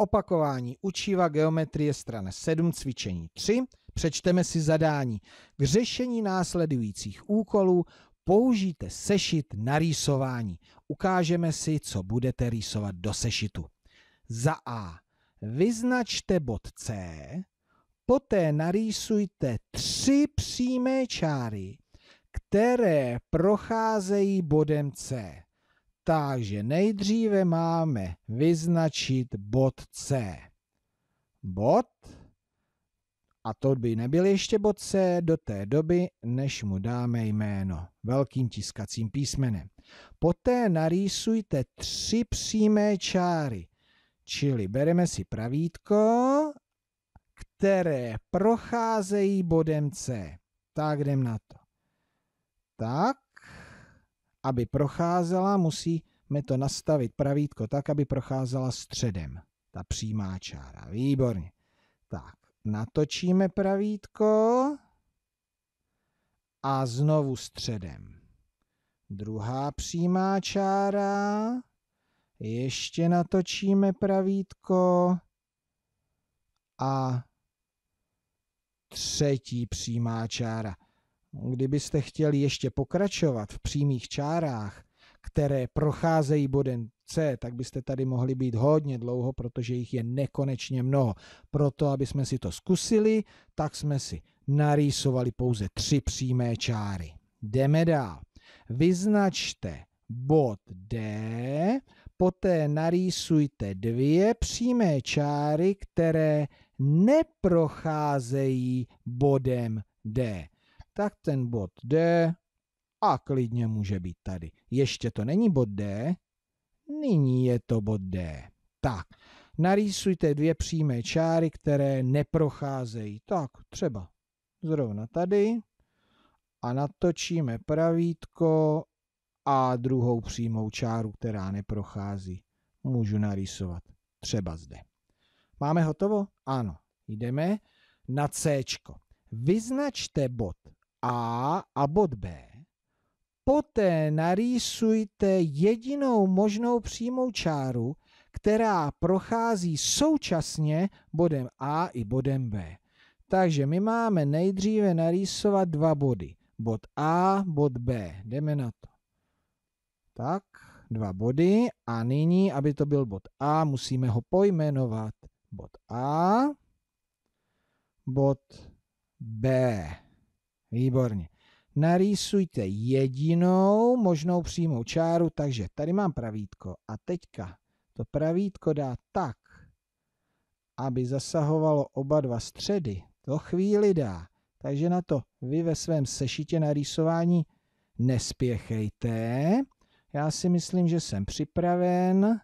Opakování učiva geometrie strana 7 cvičení 3. Přečteme si zadání. K řešení následujících úkolů použijte sešit na rýsování. Ukážeme si, co budete rýsovat do sešitu. Za A. Vyznačte bod C, poté narýsujte tři přímé čáry, které procházejí bodem C. Takže nejdříve máme vyznačit bod C. Bod, a to by nebyl ještě bod C do té doby, než mu dáme jméno velkým tiskacím písmenem. Poté narýsujte tři přímé čáry, čili bereme si pravítko, které procházejí bodem C. Tak jdem na to. Tak, aby procházela, musíme to nastavit pravítko tak, aby procházela středem. Ta přímá čára. Výborně. Tak, natočíme pravítko a znovu středem. Druhá přímá čára. Ještě natočíme pravítko a třetí přímá čára. Kdybyste chtěli ještě pokračovat v přímých čárách, které procházejí bodem C, tak byste tady mohli být hodně dlouho, protože jich je nekonečně mnoho. Proto, aby jsme si to zkusili, tak jsme si narýsovali pouze tři přímé čáry. Jdeme dál. Vyznačte bod D, poté narýsujte dvě přímé čáry, které neprocházejí bodem D tak ten bod D a klidně může být tady. Ještě to není bod D, nyní je to bod D. Tak, narýsujte dvě přímé čáry, které neprocházejí. Tak, třeba zrovna tady a natočíme pravítko a druhou přímou čáru, která neprochází, můžu narýsovat třeba zde. Máme hotovo? Ano. Jdeme na C. Vyznačte bod a a bod B. Poté narýsujte jedinou možnou přímou čáru, která prochází současně bodem A i bodem B. Takže my máme nejdříve narýsovat dva body. Bod A, bod B. Jdeme na to. Tak, dva body a nyní, aby to byl bod A, musíme ho pojmenovat. Bod A, bod B. Výborně. Narýsujte jedinou možnou přímou čáru, takže tady mám pravítko a teďka to pravítko dá tak, aby zasahovalo oba dva středy. To chvíli dá. Takže na to vy ve svém sešitě narýsování nespěchejte. Já si myslím, že jsem připraven.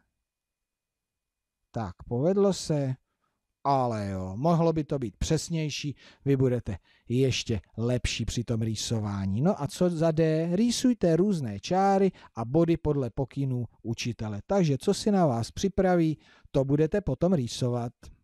Tak, povedlo se ale jo, mohlo by to být přesnější, vy budete ještě lepší při tom rýsování. No a co za D? Rýsujte různé čáry a body podle pokynů učitele. Takže co si na vás připraví, to budete potom rýsovat.